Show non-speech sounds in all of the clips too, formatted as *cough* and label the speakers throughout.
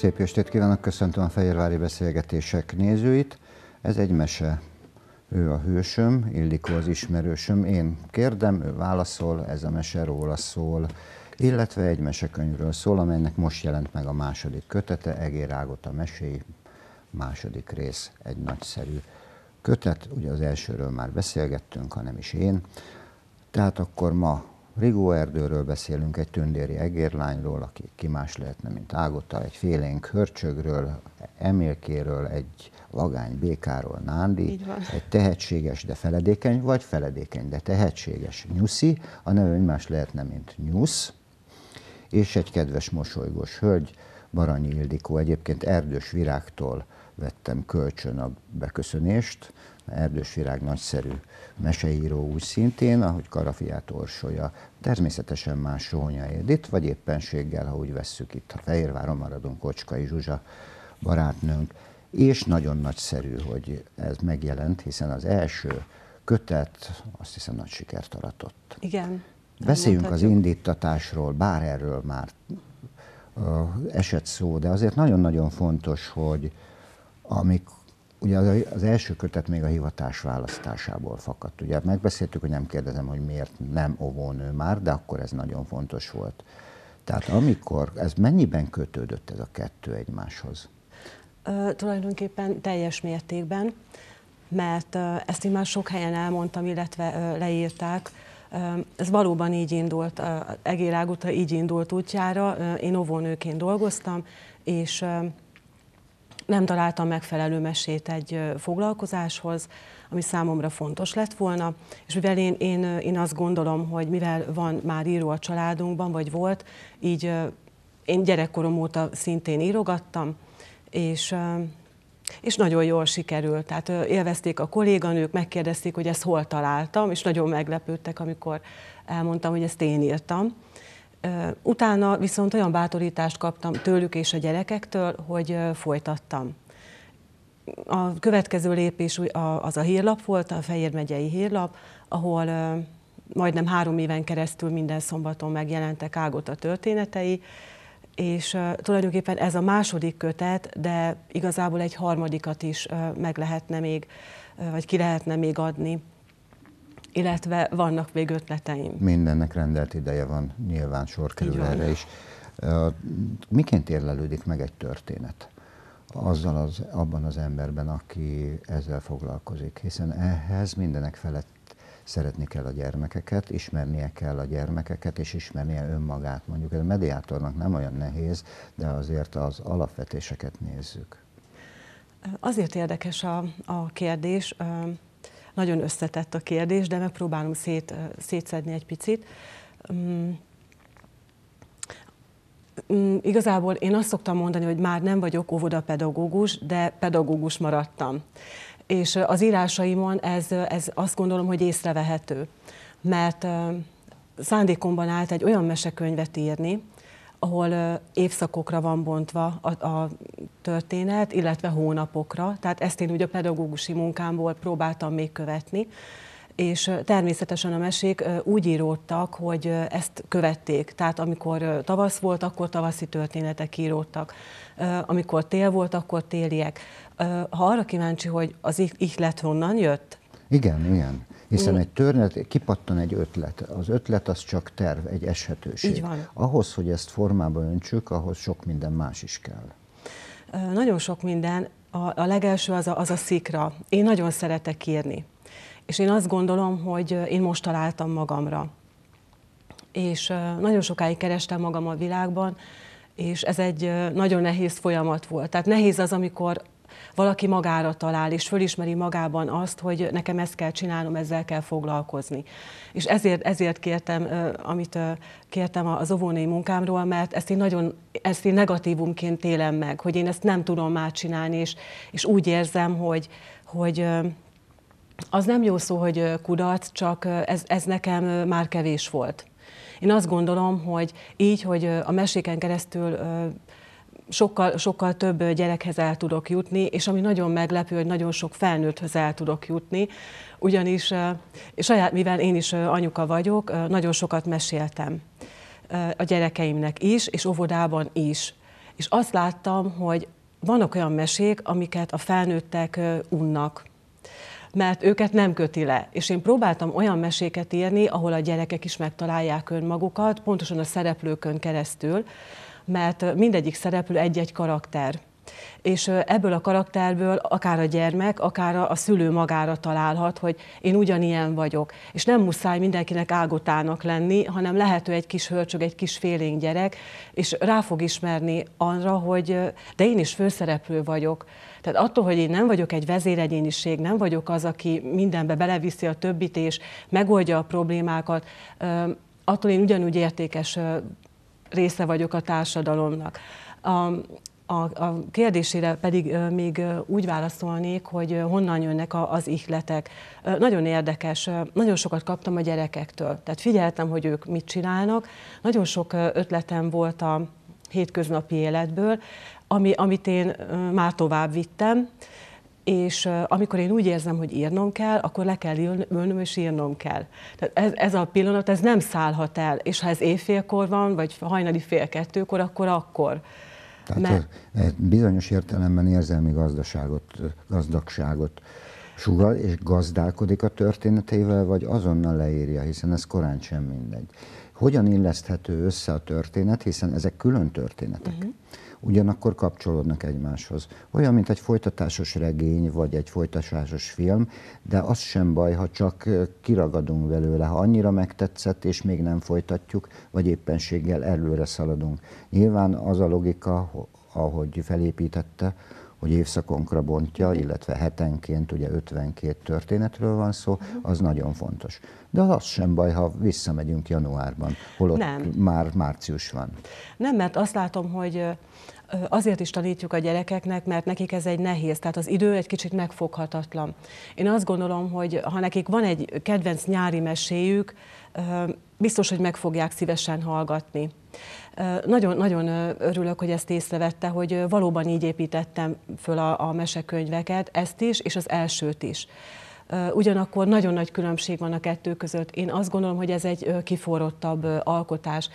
Speaker 1: Szép estét kívánok, köszöntöm a Fehérvári Beszélgetések nézőit. Ez egy mese. Ő a hősöm, Illikó az ismerősöm, én kérdem, ő válaszol, ez a mese róla szól, illetve egy mesekönyvről szól, amelynek most jelent meg a második kötete, Egérágot a meséi, második rész, egy nagyszerű kötet, ugye az elsőről már beszélgettünk, hanem is én. Tehát akkor ma Rigó erdőről beszélünk, egy tündéri egérlányról, aki ki más lehetne, mint Ágota, egy félénk hörcsögről, emélkéről, egy vagány békáról Nándi, egy tehetséges, de feledékeny, vagy feledékeny, de tehetséges Nyuszi, a neve más lehetne, mint Nyusz, és egy kedves mosolygós hölgy, Baranyi Ildikó, egyébként Erdős Virágtól vettem kölcsön a beköszönést, Erdős Virág nagyszerű meseíró úgy szintén, ahogy Karafiát Orsolya, természetesen más Sónya Édit, vagy éppenséggel, ha úgy vesszük itt, a Fehérváron maradunk, Kocskai Zsuzsa barátnőnk. És nagyon nagyszerű, hogy ez megjelent, hiszen az első kötet azt hiszem nagy sikert aratott.
Speaker 2: Igen. Beszéljünk az
Speaker 1: indítatásról, bár erről már uh, esett szó, de azért nagyon-nagyon fontos, hogy amikor Ugye az, az első kötet még a hivatás választásából fakadt. Ugye megbeszéltük, hogy nem kérdezem, hogy miért nem óvónő már, de akkor ez nagyon fontos volt. Tehát amikor, ez mennyiben kötődött ez a kettő egymáshoz?
Speaker 2: Ö, tulajdonképpen teljes mértékben, mert ö, ezt én már sok helyen elmondtam, illetve ö, leírták. Ö, ez valóban így indult, ö, Egér így indult útjára. Ö, én óvónőként dolgoztam, és ö, nem találtam megfelelő mesét egy foglalkozáshoz, ami számomra fontos lett volna, és mivel én, én, én azt gondolom, hogy mivel van már író a családunkban, vagy volt, így én gyerekkorom óta szintén írogattam, és és nagyon jól sikerült. Tehát élvezték a kolléganők, megkérdezték, hogy ezt hol találtam, és nagyon meglepődtek, amikor elmondtam, hogy ezt én írtam. Utána viszont olyan bátorítást kaptam tőlük és a gyerekektől, hogy folytattam. A következő lépés az a hírlap volt, a Fehér megyei hírlap, ahol majdnem három éven keresztül minden szombaton megjelentek a történetei, és tulajdonképpen ez a második kötet, de igazából egy harmadikat is meg lehetne még, vagy ki lehetne még adni illetve vannak még ötleteim.
Speaker 1: Mindennek rendelt ideje van, nyilván sor kerül erre is. Miként érlelődik meg egy történet? azzal az, abban az emberben, aki ezzel foglalkozik. Hiszen ehhez mindenek felett szeretni kell a gyermekeket, ismernie kell a gyermekeket, és ismernie önmagát. Mondjuk ez a mediátornak nem olyan nehéz, de azért az alapvetéseket nézzük.
Speaker 2: Azért érdekes a, a kérdés, nagyon összetett a kérdés, de megpróbálom szét, szétszedni egy picit. Mm. Mm, igazából én azt szoktam mondani, hogy már nem vagyok óvodapedagógus, de pedagógus maradtam. És az írásaimon ez, ez azt gondolom, hogy észrevehető. Mert szándékomban állt egy olyan mesekönyvet írni, ahol évszakokra van bontva a, a történet, illetve hónapokra. Tehát ezt én ugye a pedagógusi munkámból próbáltam még követni és természetesen a mesék úgy íródtak, hogy ezt követték. Tehát amikor tavasz volt, akkor tavaszi történetek íródtak. Amikor tél volt, akkor téliek. Ha arra kíváncsi, hogy az ihlet honnan jött?
Speaker 1: Igen, igen. Hiszen mm. egy történet, kipattan egy ötlet. Az ötlet az csak terv, egy eshetőség. Így van. Ahhoz, hogy ezt formába öntsük, ahhoz sok minden más is kell.
Speaker 2: Nagyon sok minden. A, a legelső az a, az a szikra. Én nagyon szeretek írni. És én azt gondolom, hogy én most találtam magamra. És nagyon sokáig kerestem magam a világban, és ez egy nagyon nehéz folyamat volt. Tehát nehéz az, amikor valaki magára talál, és fölismeri magában azt, hogy nekem ezt kell csinálnom, ezzel kell foglalkozni. És ezért, ezért kértem, amit kértem az óvónői munkámról, mert ezt én nagyon, ezt én negatívumként élem meg, hogy én ezt nem tudom már csinálni, és, és úgy érzem, hogy, hogy az nem jó szó, hogy kudarc, csak ez, ez nekem már kevés volt. Én azt gondolom, hogy így, hogy a meséken keresztül sokkal, sokkal több gyerekhez el tudok jutni, és ami nagyon meglepő, hogy nagyon sok felnőtthöz el tudok jutni, ugyanis, és saját, mivel én is anyuka vagyok, nagyon sokat meséltem a gyerekeimnek is, és óvodában is. És azt láttam, hogy vannak olyan mesék, amiket a felnőttek unnak, mert őket nem köti le. És én próbáltam olyan meséket írni, ahol a gyerekek is megtalálják önmagukat, pontosan a szereplőkön keresztül, mert mindegyik szereplő egy-egy karakter és ebből a karakterből akár a gyermek, akár a szülő magára találhat, hogy én ugyanilyen vagyok. És nem muszáj mindenkinek ágotának lenni, hanem lehető egy kis hörcsög, egy kis félénk gyerek, és rá fog ismerni arra, hogy de én is főszereplő vagyok. Tehát attól, hogy én nem vagyok egy vezéregyéniség, nem vagyok az, aki mindenbe beleviszi a többit és megoldja a problémákat, attól én ugyanúgy értékes része vagyok a társadalomnak. A, a, a kérdésére pedig még úgy válaszolnék, hogy honnan jönnek az ihletek. Nagyon érdekes, nagyon sokat kaptam a gyerekektől, tehát figyeltem, hogy ők mit csinálnak. Nagyon sok ötletem volt a hétköznapi életből, ami, amit én már tovább vittem és amikor én úgy érzem, hogy írnom kell, akkor le kell ülnöm, és írnom kell. Tehát ez, ez a pillanat, ez nem szállhat el, és ha ez éjfélkor van, vagy hajnali fél kettőkor, akkor akkor. Tehát
Speaker 1: Mert... bizonyos értelemben érzelmi gazdaságot, gazdagságot sugal, és gazdálkodik a történetével, vagy azonnal leírja, hiszen ez korán sem mindegy. Hogyan illeszthető össze a történet, hiszen ezek külön történetek. Uh-huh ugyanakkor kapcsolódnak egymáshoz. Olyan, mint egy folytatásos regény, vagy egy folytatásos film, de az sem baj, ha csak kiragadunk belőle, ha annyira megtetszett, és még nem folytatjuk, vagy éppenséggel előre szaladunk. Nyilván az a logika, ahogy felépítette, hogy évszakonkra bontja, illetve hetenként, ugye 52 történetről van szó, az nagyon fontos. De az sem baj, ha visszamegyünk januárban, holott nem. már március van.
Speaker 2: Nem, mert azt látom, hogy azért is tanítjuk a gyerekeknek, mert nekik ez egy nehéz, tehát az idő egy kicsit megfoghatatlan. Én azt gondolom, hogy ha nekik van egy kedvenc nyári meséjük, biztos, hogy meg fogják szívesen hallgatni. Nagyon-nagyon örülök, hogy ezt észrevette, hogy valóban így építettem föl a, a mesekönyveket, ezt is, és az elsőt is. Ugyanakkor nagyon nagy különbség van a kettő között. Én azt gondolom, hogy ez egy kiforrottabb alkotás.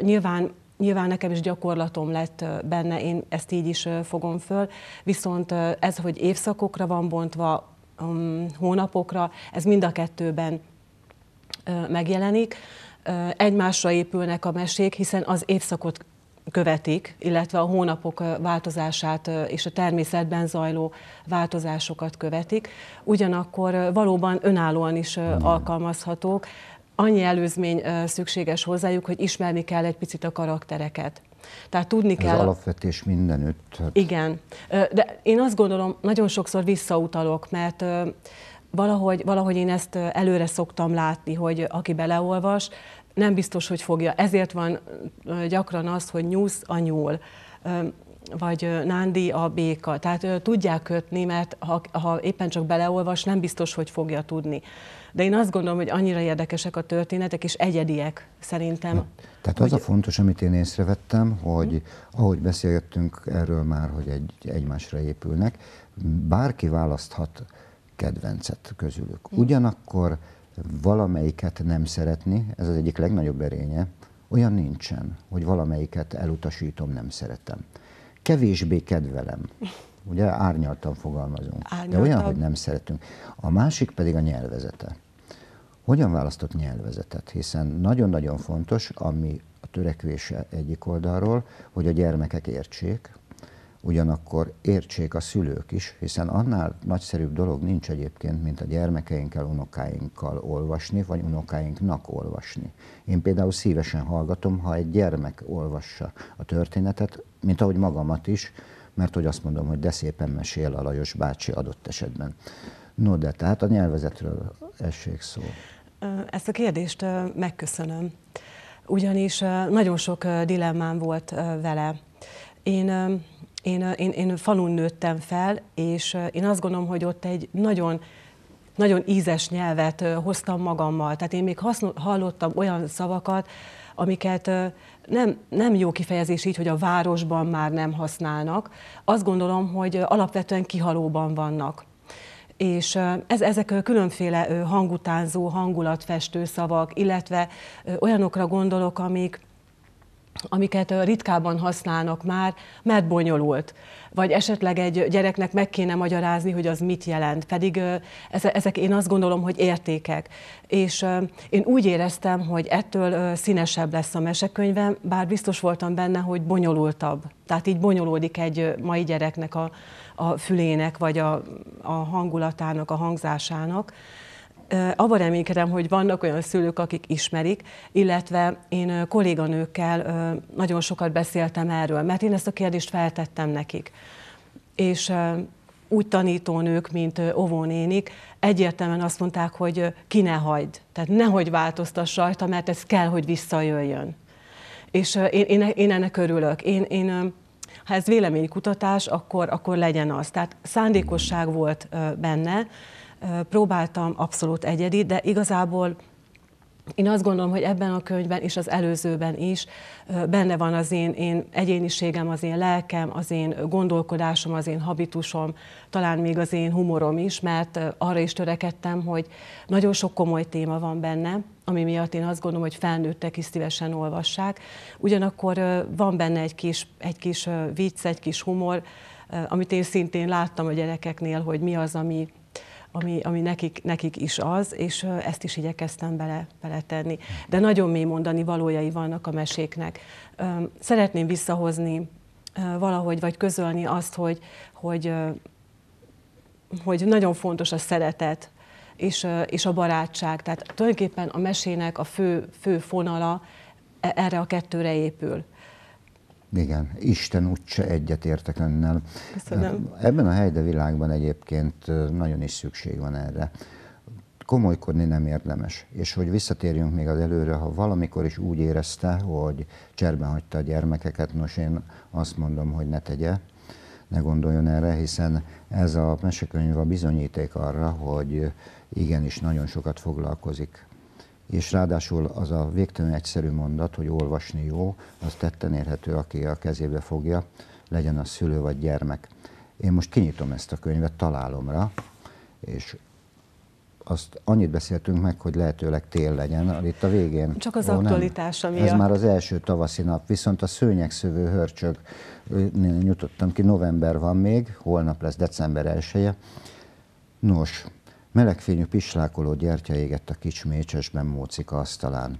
Speaker 2: Nyilván Nyilván nekem is gyakorlatom lett benne, én ezt így is fogom föl, viszont ez, hogy évszakokra van bontva, mm, hónapokra, ez mind a kettőben megjelenik. Egymásra épülnek a mesék, hiszen az évszakot követik, illetve a hónapok változását és a természetben zajló változásokat követik. Ugyanakkor valóban önállóan is mm. alkalmazhatók annyi előzmény szükséges hozzájuk, hogy ismerni kell egy picit a karaktereket. Tehát tudni Ez kell.
Speaker 1: alapvetés mindenütt. Tehát...
Speaker 2: Igen. De én azt gondolom, nagyon sokszor visszautalok, mert valahogy, valahogy én ezt előre szoktam látni, hogy aki beleolvas, nem biztos, hogy fogja. Ezért van gyakran az, hogy nyúsz a nyúl vagy Nándi a béka. Tehát tudják kötni, mert ha, ha éppen csak beleolvas, nem biztos, hogy fogja tudni de én azt gondolom, hogy annyira érdekesek a történetek, és egyediek szerintem. Na,
Speaker 1: tehát hogy... az a fontos, amit én észrevettem, hogy ahogy beszélgettünk erről már, hogy egy, egymásra épülnek, bárki választhat kedvencet közülük. Ugyanakkor valamelyiket nem szeretni, ez az egyik legnagyobb erénye, olyan nincsen, hogy valamelyiket elutasítom, nem szeretem. Kevésbé kedvelem, *laughs* ugye árnyaltan fogalmazunk. Árnyaltan. De olyan, hogy nem szeretünk. A másik pedig a nyelvezete. Hogyan választott nyelvezetet? Hiszen nagyon-nagyon fontos, ami a törekvése egyik oldalról, hogy a gyermekek értsék, ugyanakkor értsék a szülők is, hiszen annál nagyszerűbb dolog nincs egyébként, mint a gyermekeinkkel, unokáinkkal olvasni, vagy unokáinknak olvasni. Én például szívesen hallgatom, ha egy gyermek olvassa a történetet, mint ahogy magamat is, mert hogy azt mondom, hogy de szépen mesél a Lajos bácsi adott esetben. No, de tehát a nyelvezetről essék
Speaker 2: szó. Ezt a kérdést megköszönöm, ugyanis nagyon sok dilemmám volt vele. Én, én, én, én falun nőttem fel, és én azt gondolom, hogy ott egy nagyon nagyon ízes nyelvet hoztam magammal. Tehát én még hallottam olyan szavakat, amiket nem, nem jó kifejezés így, hogy a városban már nem használnak. Azt gondolom, hogy alapvetően kihalóban vannak és ez, ezek különféle hangutánzó, hangulatfestő szavak, illetve olyanokra gondolok, amik amiket ritkában használnak már, mert bonyolult vagy esetleg egy gyereknek meg kéne magyarázni, hogy az mit jelent. Pedig ezek én azt gondolom, hogy értékek. És én úgy éreztem, hogy ettől színesebb lesz a mesekönyvem, bár biztos voltam benne, hogy bonyolultabb. Tehát így bonyolódik egy mai gyereknek a, a fülének, vagy a, a hangulatának, a hangzásának abban reménykedem, hogy vannak olyan szülők, akik ismerik, illetve én kolléganőkkel nagyon sokat beszéltem erről, mert én ezt a kérdést feltettem nekik. És úgy tanítónők, mint óvónénik, egyértelműen azt mondták, hogy ki ne hagyd, tehát nehogy változtass rajta, mert ez kell, hogy visszajöjjön. És én, én, én ennek örülök. Én, én, ha ez véleménykutatás, akkor, akkor legyen az. Tehát szándékosság volt benne, próbáltam abszolút egyedi, de igazából én azt gondolom, hogy ebben a könyvben és az előzőben is benne van az én, én egyéniségem, az én lelkem, az én gondolkodásom, az én habitusom, talán még az én humorom is, mert arra is törekedtem, hogy nagyon sok komoly téma van benne, ami miatt én azt gondolom, hogy felnőttek is szívesen olvassák. Ugyanakkor van benne egy kis, egy kis vicc, egy kis humor, amit én szintén láttam a gyerekeknél, hogy mi az, ami, ami, ami nekik, nekik is az, és ezt is igyekeztem bele, beletenni. De nagyon mély mondani valójai vannak a meséknek. Szeretném visszahozni valahogy, vagy közölni azt, hogy, hogy, hogy nagyon fontos a szeretet, és, és a barátság. Tehát tulajdonképpen a mesének a fő, fő fonala e, erre a kettőre épül.
Speaker 1: Igen, Isten úgyse egyetértek önnel.
Speaker 2: Köszönöm. Ebben
Speaker 1: a helyde világban egyébként nagyon is szükség van erre. Komolykodni nem érdemes. És hogy visszatérjünk még az előre, ha valamikor is úgy érezte, hogy cserben hagyta a gyermekeket, nos én azt mondom, hogy ne tegye, ne gondoljon erre, hiszen ez a mesekönyv a bizonyíték arra, hogy igenis nagyon sokat foglalkozik és ráadásul az a végtelen egyszerű mondat, hogy olvasni jó, az tetten érhető, aki a kezébe fogja, legyen az szülő vagy gyermek. Én most kinyitom ezt a könyvet találomra, és azt annyit beszéltünk meg, hogy lehetőleg tél legyen, itt a végén. Csak az ó, aktualitása Ez már az első tavaszi nap, viszont a szőnyegszövő hörcsög, nyújtottam ki, november van még, holnap lesz december 1 -e. Nos, Melegfényű pislákoló gyertya égett a kics mécsesben mócika asztalán.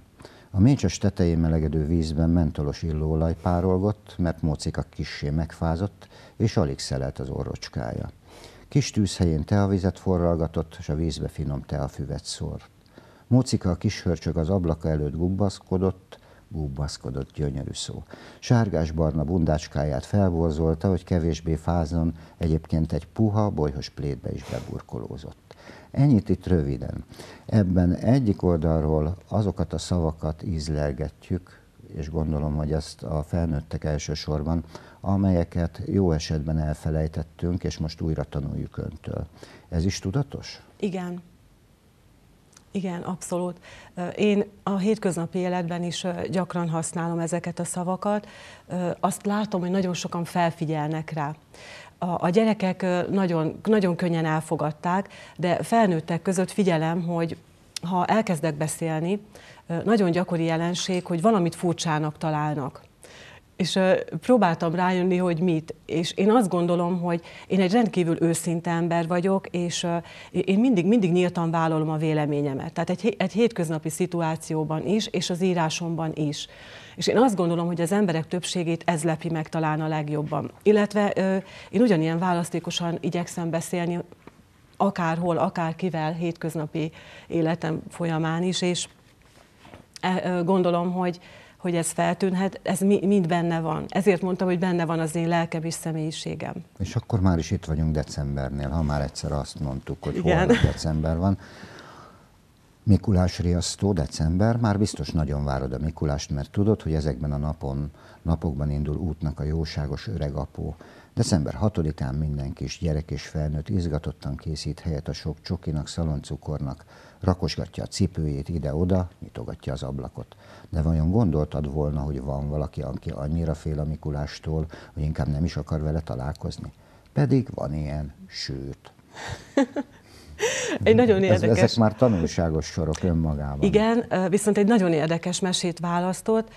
Speaker 1: A mécses tetején melegedő vízben mentolos illóolaj párolgott, mert mócika kissé megfázott, és alig szelelt az orrocskája. Kis tűzhelyén teavizet forralgatott, és a vízbe finom teafüvet szórt. Mócika a kis hörcsög az ablaka előtt gubbaszkodott, gubbaszkodott gyönyörű szó. Sárgás-barna bundácskáját felborzolta, hogy kevésbé fázon, egyébként egy puha, bolyhos plétbe is beburkolózott. Ennyit itt röviden. Ebben egyik oldalról azokat a szavakat ízlelgetjük, és gondolom, hogy ezt a felnőttek elsősorban, amelyeket jó esetben elfelejtettünk, és most újra tanuljuk öntől. Ez is tudatos?
Speaker 2: Igen. Igen, abszolút. Én a hétköznapi életben is gyakran használom ezeket a szavakat. Azt látom, hogy nagyon sokan felfigyelnek rá a, a gyerekek nagyon, nagyon könnyen elfogadták, de felnőttek között figyelem, hogy ha elkezdek beszélni, nagyon gyakori jelenség, hogy valamit furcsának találnak és próbáltam rájönni, hogy mit. És én azt gondolom, hogy én egy rendkívül őszinte ember vagyok, és én mindig, mindig nyíltan vállalom a véleményemet. Tehát egy, egy hétköznapi szituációban is, és az írásomban is. És én azt gondolom, hogy az emberek többségét ez lepi meg talán a legjobban. Illetve én ugyanilyen választékosan igyekszem beszélni, akárhol, akárkivel, hétköznapi életem folyamán is, és e, gondolom, hogy hogy ez feltűnhet, ez mi, mind benne van. Ezért mondtam, hogy benne van az én lelkem és személyiségem.
Speaker 1: És akkor már is itt vagyunk decembernél, ha már egyszer azt mondtuk, hogy Igen. holnap december van. Mikulás riasztó, december, már biztos nagyon várod a Mikulást, mert tudod, hogy ezekben a napon, napokban indul útnak a jóságos apó. December 6-án minden kis gyerek és felnőtt izgatottan készít helyet a sok csokinak, szaloncukornak, rakosgatja a cipőjét ide-oda, nyitogatja az ablakot. De vajon gondoltad volna, hogy van valaki, aki annyira fél a Mikulástól, hogy inkább nem is akar vele találkozni? Pedig van ilyen, sőt. *laughs*
Speaker 2: Egy nagyon érdekes... Ezek
Speaker 1: már tanulságos sorok önmagában.
Speaker 2: Igen, viszont egy nagyon érdekes mesét választott,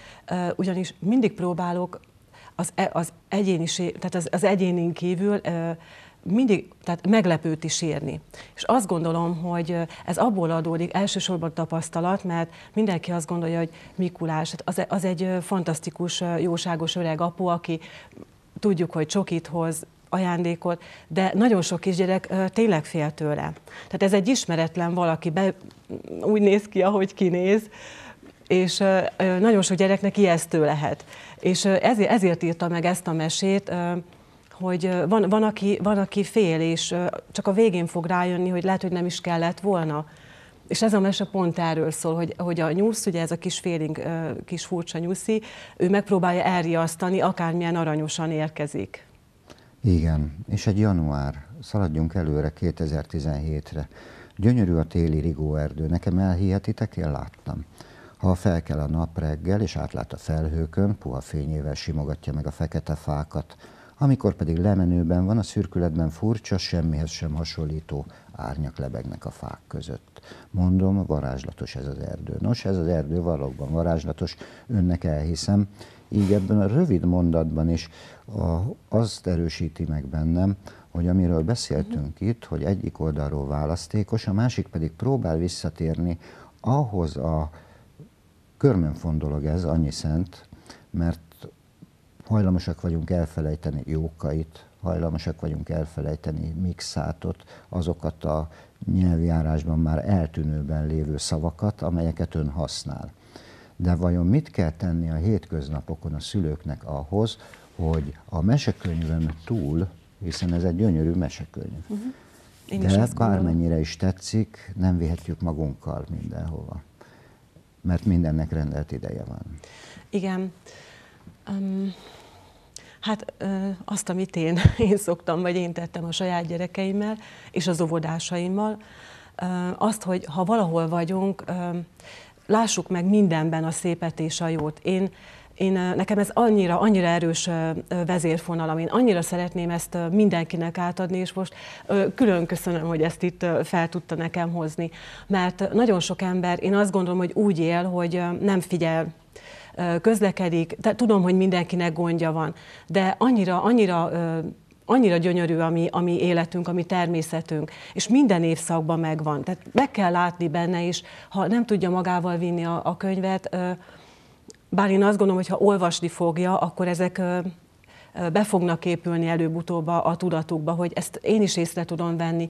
Speaker 2: ugyanis mindig próbálok az, e, az, egyéniség, tehát az, az egyénin kívül mindig, tehát meglepőt is érni. És azt gondolom, hogy ez abból adódik, elsősorban tapasztalat, mert mindenki azt gondolja, hogy Mikulás, hát az, e, az egy fantasztikus, jóságos öreg apu, aki tudjuk, hogy csokit hoz, ajándékot, de nagyon sok kisgyerek tényleg fél tőle. Tehát ez egy ismeretlen valaki, be, úgy néz ki, ahogy kinéz, és nagyon sok gyereknek ijesztő lehet. És ezért, ezért írta meg ezt a mesét, hogy van, van, aki, van, aki fél, és csak a végén fog rájönni, hogy lehet, hogy nem is kellett volna. És ez a mese pont erről szól, hogy, hogy a nyúsz, ugye ez a kis féling, kis furcsa nyuszi, ő megpróbálja elriasztani, akármilyen aranyosan érkezik.
Speaker 1: Igen, és egy január, szaladjunk előre 2017-re. Gyönyörű a téli rigóerdő, nekem elhihetitek, én láttam. Ha felkel a nap reggel és átlát a felhőkön, puha fényével simogatja meg a fekete fákat, amikor pedig lemenőben van, a szürkületben furcsa, semmihez sem hasonlító árnyak lebegnek a fák között. Mondom, varázslatos ez az erdő. Nos, ez az erdő valóban varázslatos, önnek elhiszem. Így ebben a rövid mondatban is a, azt erősíti meg bennem, hogy amiről beszéltünk itt, hogy egyik oldalról választékos, a másik pedig próbál visszatérni ahhoz a Körmönfon dolog ez, annyi szent, mert hajlamosak vagyunk elfelejteni jókait, hajlamosak vagyunk elfelejteni mixátot, azokat a nyelvjárásban már eltűnőben lévő szavakat, amelyeket ön használ. De vajon mit kell tenni a hétköznapokon a szülőknek ahhoz, hogy a mesekönyvön túl, hiszen ez egy gyönyörű mesekönyv,
Speaker 2: uh-huh. Én de is bármennyire
Speaker 1: is tetszik, nem vihetjük magunkkal mindenhova mert mindennek rendelt ideje van.
Speaker 2: Igen. Um, hát ö, azt, amit én, *laughs* én szoktam, vagy én tettem a saját gyerekeimmel és az óvodásaimmal, ö, azt, hogy ha valahol vagyunk, ö, lássuk meg mindenben a szépet és a jót. Én én, eh, nekem ez annyira, annyira erős eh, eh, vezérfonal én annyira szeretném ezt mindenkinek átadni, és most külön köszönöm, hogy ezt itt fel tudta nekem hozni, mert nagyon sok ember, én azt gondolom, hogy úgy él, hogy nem figyel közlekedik, de tudom, hogy mindenkinek gondja van, de annyira, annyira annyira gyönyörű a mi, a mi életünk, a mi természetünk, és minden évszakban megvan. Tehát meg kell látni benne is, ha nem tudja magával vinni a, a könyvet, bár én azt gondolom, hogy ha olvasni fogja, akkor ezek be fognak épülni előbb-utóbb a tudatukba, hogy ezt én is észre tudom venni.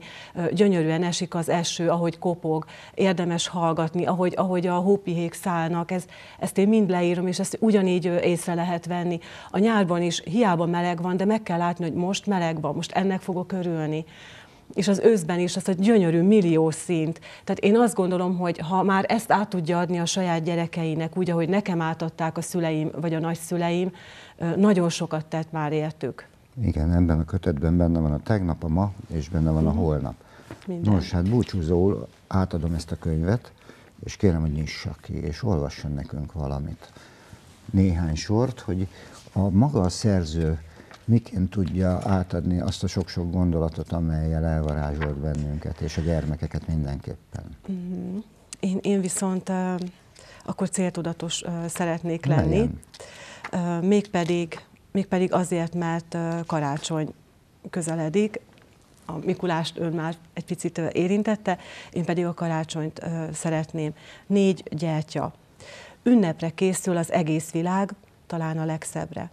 Speaker 2: Gyönyörűen esik az eső, ahogy kopog, érdemes hallgatni, ahogy, ahogy a hópihék szállnak, ez, ezt én mind leírom, és ezt ugyanígy észre lehet venni. A nyárban is hiába meleg van, de meg kell látni, hogy most meleg van, most ennek fogok örülni és az őszben is az a gyönyörű millió szint. Tehát én azt gondolom, hogy ha már ezt át tudja adni a saját gyerekeinek, úgy, ahogy nekem átadták a szüleim vagy a nagyszüleim, nagyon sokat tett már értük.
Speaker 1: Igen, ebben a kötetben benne van a tegnap, a ma, és benne van a mhm. holnap. Minden. Nos, hát búcsúzóul átadom ezt a könyvet, és kérem, hogy nyissa ki, és olvasson nekünk valamit. Néhány sort, hogy a maga a szerző miként tudja átadni azt a sok-sok gondolatot, amelyel elvarázsolt bennünket, és a gyermekeket mindenképpen.
Speaker 2: Mm-hmm. Én, én viszont uh, akkor céltudatos uh, szeretnék lenni, uh, mégpedig, mégpedig azért, mert uh, karácsony közeledik, a Mikulást ön már egy picit érintette, én pedig a karácsonyt uh, szeretném. Négy gyertya. Ünnepre készül az egész világ, talán a legszebbre.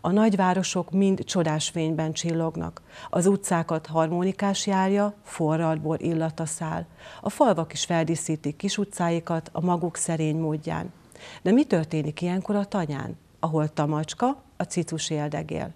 Speaker 2: A nagyvárosok mind csodás fényben csillognak. Az utcákat harmonikás járja, forradból illata száll. A falvak is feldíszítik kis utcáikat a maguk szerény módján. De mi történik ilyenkor a tanyán, ahol tamacska, a cicus éldegél.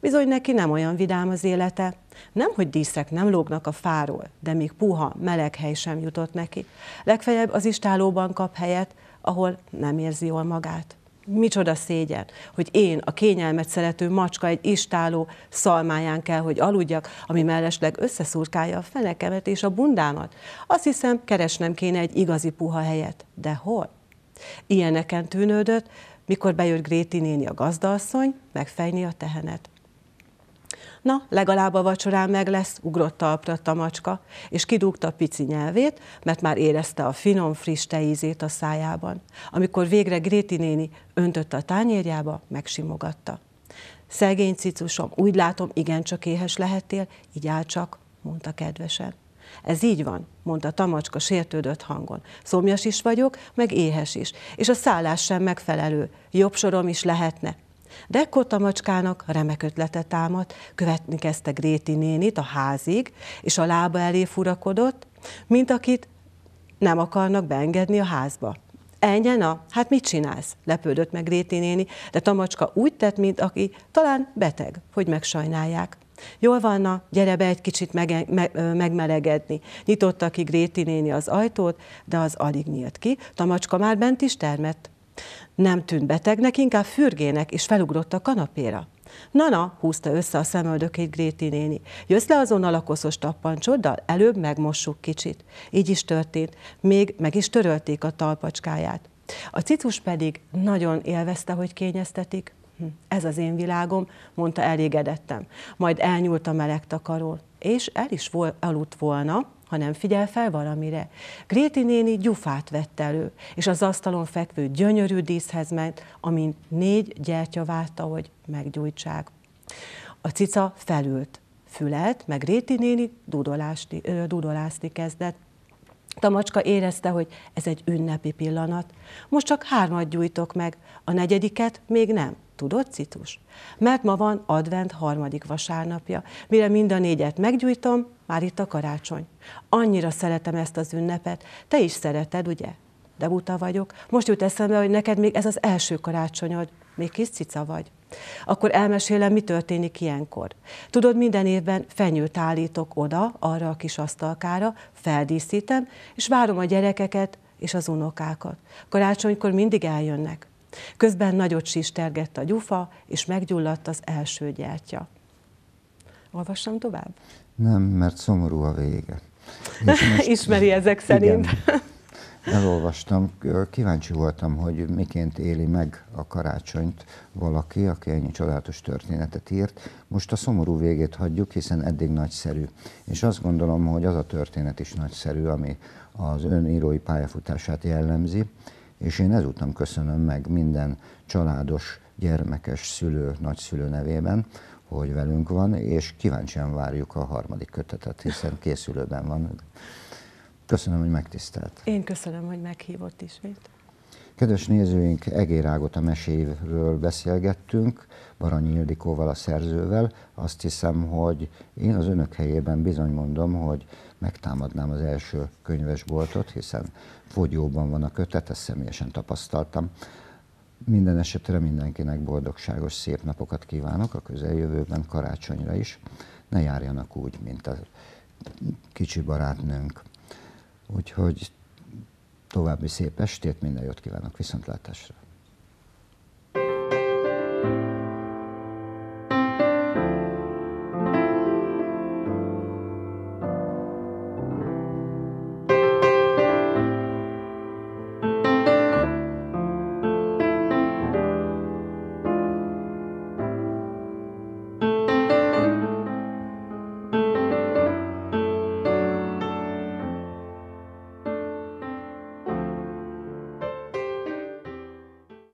Speaker 2: Bizony neki nem olyan vidám az élete, nem, hogy díszek nem lógnak a fáról, de még puha, meleg hely sem jutott neki. Legfeljebb az istálóban kap helyet, ahol nem érzi jól magát micsoda szégyen, hogy én, a kényelmet szerető macska egy istáló szalmáján kell, hogy aludjak, ami mellesleg összeszurkálja a fenekemet és a bundámat. Azt hiszem, keresnem kéne egy igazi puha helyet. De hol? Ilyeneken tűnődött, mikor bejött Gréti néni a gazdaasszony megfejni a tehenet. Na, legalább a vacsorán meg lesz, ugrott talpra a macska, és kidugta pici nyelvét, mert már érezte a finom, friss teízét a szájában. Amikor végre Gréti néni öntött a tányérjába, megsimogatta. Szegény cicusom, úgy látom, igencsak éhes lehettél, így áll csak, mondta kedvesen. Ez így van, mondta Tamacska sértődött hangon. Szomjas is vagyok, meg éhes is, és a szállás sem megfelelő. Jobb sorom is lehetne, de ekkor a macskának remek ötlete támadt, követni kezdte Gréti nénit a házig, és a lába elé furakodott, mint akit nem akarnak beengedni a házba. Ennyi, na, hát mit csinálsz? Lepődött meg Gréti néni, de Tamacska úgy tett, mint aki talán beteg, hogy megsajnálják. Jól van, na, gyere be egy kicsit mege, me, megmelegedni. Nyitotta ki Gréti néni az ajtót, de az alig nyílt ki. Tamacska már bent is termett. Nem tűnt betegnek, inkább fürgének, és felugrott a kanapéra. Nana, húzta össze a szemöldökét Gréti néni. Jössz le azonnal a koszos tappancsoddal, előbb megmossuk kicsit. Így is történt, még meg is törölték a talpacskáját. A cicus pedig nagyon élvezte, hogy kényeztetik. Hm, ez az én világom, mondta elégedettem. Majd elnyúlt a meleg takaról, és el is vol- aludt volna, ha nem figyel fel valamire. Gréti néni gyufát vett elő, és az asztalon fekvő gyönyörű díszhez ment, amin négy gyertya várta, hogy meggyújtsák. A cica felült, fülelt, meg Gréti néni dudolásni, dudolászni kezdett. Tamacska érezte, hogy ez egy ünnepi pillanat. Most csak hármat gyújtok meg, a negyediket még nem – Tudod, Citus? Mert ma van advent harmadik vasárnapja. Mire mind a négyet meggyújtom, már itt a karácsony. Annyira szeretem ezt az ünnepet. Te is szereted, ugye? De buta vagyok. Most jut eszembe, hogy neked még ez az első karácsonyod. Még kis cica vagy. Akkor elmesélem, mi történik ilyenkor. Tudod, minden évben fenyőt állítok oda, arra a kis asztalkára, feldíszítem, és várom a gyerekeket és az unokákat. Karácsonykor mindig eljönnek. Közben nagyot sistergett a gyufa, és meggyulladt az első gyártya. Olvassam tovább?
Speaker 1: Nem, mert szomorú a vége. Most, *laughs* Ismeri ezek szerint. Igen, elolvastam, kíváncsi voltam, hogy miként éli meg a karácsonyt valaki, aki ennyi csodálatos történetet írt. Most a szomorú végét hagyjuk, hiszen eddig nagyszerű. És azt gondolom, hogy az a történet is nagyszerű, ami az ön írói pályafutását jellemzi és én ezúttal köszönöm meg minden családos, gyermekes szülő, nagyszülő nevében, hogy velünk van, és kíváncsian várjuk a harmadik kötetet, hiszen készülőben van. Köszönöm, hogy megtisztelt.
Speaker 2: Én köszönöm, hogy meghívott ismét.
Speaker 1: Kedves nézőink, Egérágot a meséről beszélgettünk, Baranyi Ildikóval, a szerzővel. Azt hiszem, hogy én az önök helyében bizony mondom, hogy megtámadnám az első könyvesboltot, hiszen fogyóban van a kötet, ezt személyesen tapasztaltam. Minden esetre mindenkinek boldogságos, szép napokat kívánok a közeljövőben, karácsonyra is. Ne járjanak úgy, mint a kicsi barátnőnk. Úgyhogy további szép estét, minden jót kívánok, viszontlátásra!